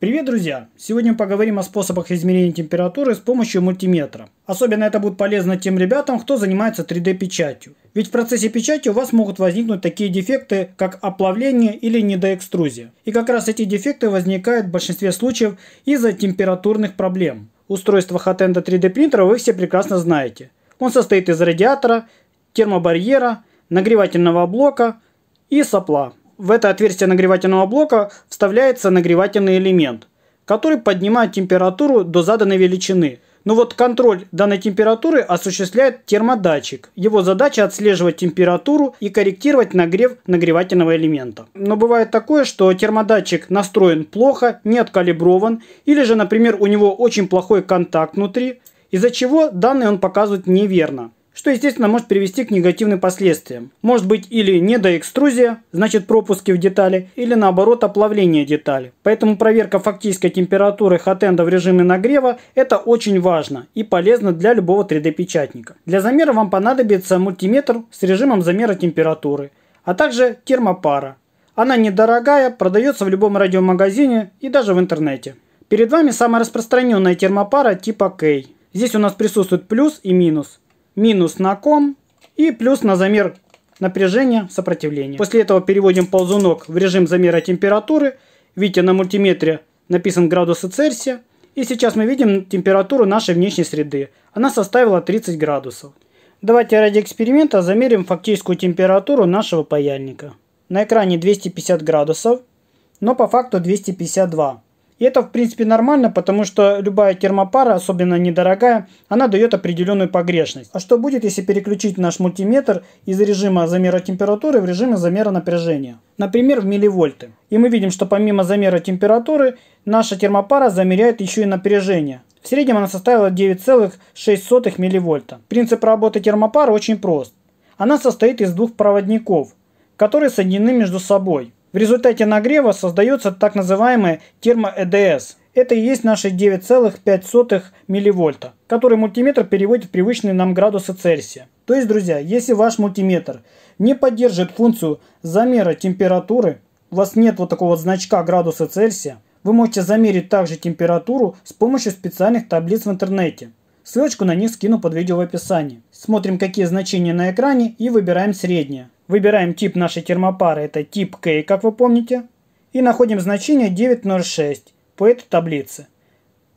Привет, друзья! Сегодня мы поговорим о способах измерения температуры с помощью мультиметра. Особенно это будет полезно тем ребятам, кто занимается 3D-печатью. Ведь в процессе печати у вас могут возникнуть такие дефекты, как оплавление или недоэкструзия. И как раз эти дефекты возникают в большинстве случаев из-за температурных проблем. Устройство Hotenda 3D принтера вы все прекрасно знаете. Он состоит из радиатора, термобарьера, нагревательного блока и сопла в это отверстие нагревательного блока вставляется нагревательный элемент, который поднимает температуру до заданной величины. Но ну вот контроль данной температуры осуществляет термодатчик. Его задача отслеживать температуру и корректировать нагрев нагревательного элемента. Но бывает такое, что термодатчик настроен плохо, не откалиброван, или же, например, у него очень плохой контакт внутри, из-за чего данные он показывает неверно что, естественно, может привести к негативным последствиям. Может быть или недоэкструзия, значит пропуски в детали, или наоборот оплавление детали. Поэтому проверка фактической температуры хотенда в режиме нагрева – это очень важно и полезно для любого 3D-печатника. Для замера вам понадобится мультиметр с режимом замера температуры, а также термопара. Она недорогая, продается в любом радиомагазине и даже в интернете. Перед вами самая распространенная термопара типа K. Здесь у нас присутствует плюс и минус минус на ком и плюс на замер напряжения, сопротивления. После этого переводим ползунок в режим замера температуры. Видите, на мультиметре написан градусы Цельсия. И сейчас мы видим температуру нашей внешней среды. Она составила 30 градусов. Давайте ради эксперимента замерим фактическую температуру нашего паяльника. На экране 250 градусов, но по факту 252. И это, в принципе, нормально, потому что любая термопара, особенно недорогая, она дает определенную погрешность. А что будет, если переключить наш мультиметр из режима замера температуры в режим замера напряжения? Например, в милливольты. И мы видим, что помимо замера температуры, наша термопара замеряет еще и напряжение. В среднем она составила 9,6 милливольта. Принцип работы термопары очень прост. Она состоит из двух проводников, которые соединены между собой – в результате нагрева создается так термо-ЭДС. Это и есть наши 9,5 милливольта, который мультиметр переводит в привычные нам градусы Цельсия. То есть, друзья, если ваш мультиметр не поддерживает функцию замера температуры, у вас нет вот такого вот значка градуса Цельсия, вы можете замерить также температуру с помощью специальных таблиц в интернете. Ссылочку на них скину под видео в описании. Смотрим, какие значения на экране и выбираем среднее. Выбираем тип нашей термопары, это тип K, как вы помните. И находим значение 9,06 по этой таблице.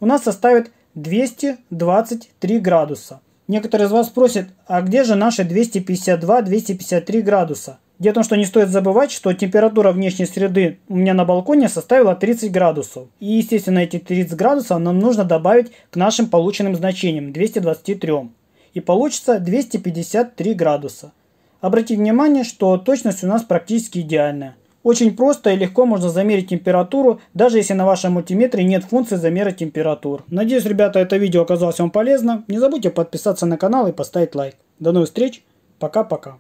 У нас составит 223 градуса. Некоторые из вас спросят, а где же наши 252-253 градуса? Дело в том, что не стоит забывать, что температура внешней среды у меня на балконе составила 30 градусов. И, естественно, эти 30 градусов нам нужно добавить к нашим полученным значениям 223. И получится 253 градуса. Обратите внимание, что точность у нас практически идеальная. Очень просто и легко можно замерить температуру, даже если на вашем мультиметре нет функции замера температур. Надеюсь, ребята, это видео оказалось вам полезно. Не забудьте подписаться на канал и поставить лайк. До новых встреч. Пока-пока.